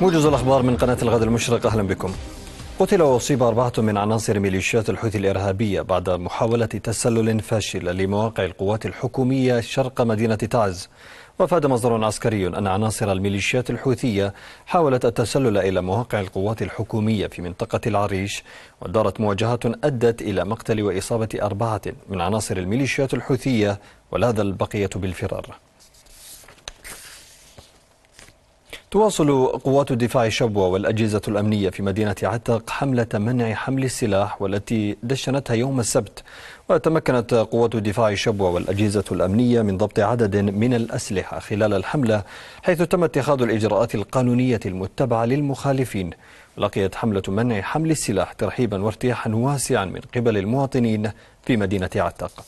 موجز الأخبار من قناة الغد المشرق أهلا بكم قتل وأصيب أربعة من عناصر ميليشيات الحوثي الإرهابية بعد محاولة تسلل فاشل لمواقع القوات الحكومية شرق مدينة تعز وأفاد مصدر عسكري أن عناصر الميليشيات الحوثية حاولت التسلل إلى مواقع القوات الحكومية في منطقة العريش ودارت مواجهات أدت إلى مقتل وإصابة أربعة من عناصر الميليشيات الحوثية ولاذ البقية بالفرار تواصل قوات الدفاع شبوة والأجهزة الأمنية في مدينة عتق حملة منع حمل السلاح والتي دشنتها يوم السبت وتمكنت قوات دفاع شبوة والأجهزة الأمنية من ضبط عدد من الأسلحة خلال الحملة حيث تم اتخاذ الإجراءات القانونية المتبعة للمخالفين لقيت حملة منع حمل السلاح ترحيبا وارتياحا واسعا من قبل المواطنين في مدينة عتق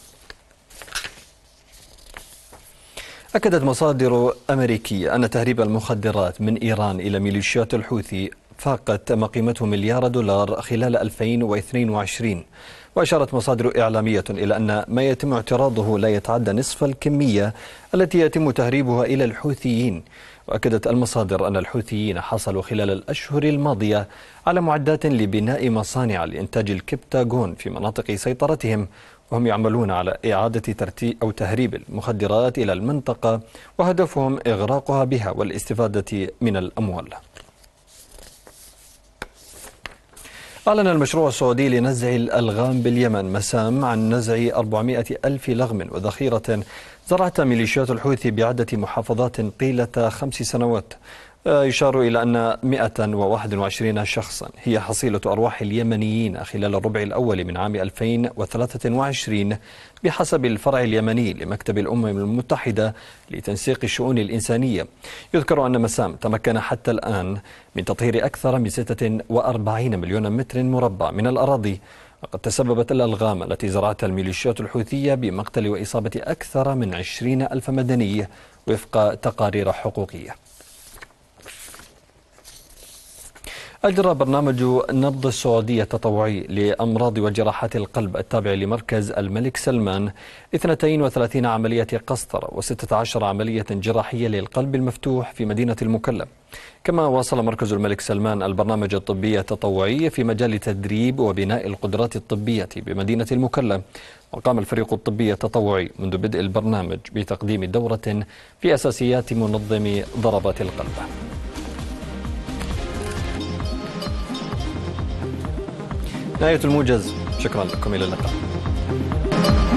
أكدت مصادر أمريكية أن تهريب المخدرات من إيران إلى ميليشيات الحوثي فاقت ما قيمته مليار دولار خلال 2022 وأشارت مصادر إعلامية إلى أن ما يتم اعتراضه لا يتعدى نصف الكمية التي يتم تهريبها إلى الحوثيين وأكدت المصادر أن الحوثيين حصلوا خلال الأشهر الماضية على معدات لبناء مصانع لإنتاج الكبتاغون في مناطق سيطرتهم وهم يعملون على إعادة ترتيب أو تهريب المخدرات إلى المنطقة وهدفهم إغراقها بها والاستفادة من الأموال أعلن المشروع السعودي لنزع الألغام باليمن مسام عن نزع 400 ألف لغم وذخيرة زرعت ميليشيات الحوثي بعدة محافظات طيلة خمس سنوات آه، يشار إلى أن 121 شخصا هي حصيلة أرواح اليمنيين خلال الربع الأول من عام 2023 بحسب الفرع اليمني لمكتب الأمم المتحدة لتنسيق الشؤون الإنسانية يذكر أن مسام تمكن حتى الآن من تطهير أكثر من 46 مليون متر مربع من الأراضي وقد تسببت الألغام التي زرعتها الميليشيات الحوثية بمقتل وإصابة أكثر من 20 ألف مدني وفق تقارير حقوقية أجرى برنامج نبض السعودية التطوعي لأمراض وجراحات القلب التابع لمركز الملك سلمان 32 عملية قسطرة و16 عملية جراحية للقلب المفتوح في مدينة المكلا كما واصل مركز الملك سلمان البرنامج الطبي التطوعي في مجال تدريب وبناء القدرات الطبية بمدينة المكلا وقام الفريق الطبي التطوعي منذ بدء البرنامج بتقديم دورة في أساسيات منظم ضربات القلب نهاية الموجز شكرا لكم إلى اللقاء